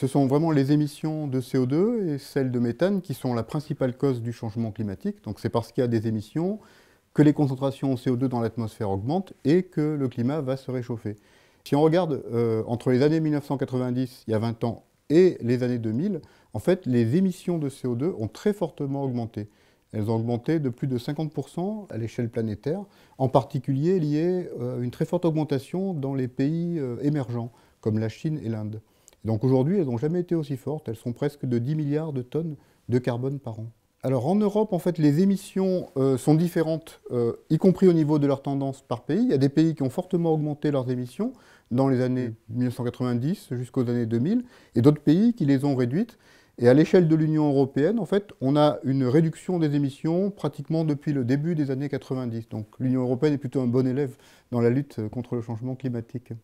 Ce sont vraiment les émissions de CO2 et celles de méthane qui sont la principale cause du changement climatique. Donc c'est parce qu'il y a des émissions que les concentrations de CO2 dans l'atmosphère augmentent et que le climat va se réchauffer. Si on regarde euh, entre les années 1990, il y a 20 ans, et les années 2000, en fait, les émissions de CO2 ont très fortement augmenté. Elles ont augmenté de plus de 50% à l'échelle planétaire, en particulier liées euh, à une très forte augmentation dans les pays euh, émergents, comme la Chine et l'Inde. Donc aujourd'hui, elles n'ont jamais été aussi fortes. Elles sont presque de 10 milliards de tonnes de carbone par an. Alors en Europe, en fait, les émissions euh, sont différentes, euh, y compris au niveau de leur tendance par pays. Il y a des pays qui ont fortement augmenté leurs émissions dans les années 1990 jusqu'aux années 2000, et d'autres pays qui les ont réduites. Et à l'échelle de l'Union européenne, en fait, on a une réduction des émissions pratiquement depuis le début des années 90. Donc l'Union européenne est plutôt un bon élève dans la lutte euh, contre le changement climatique.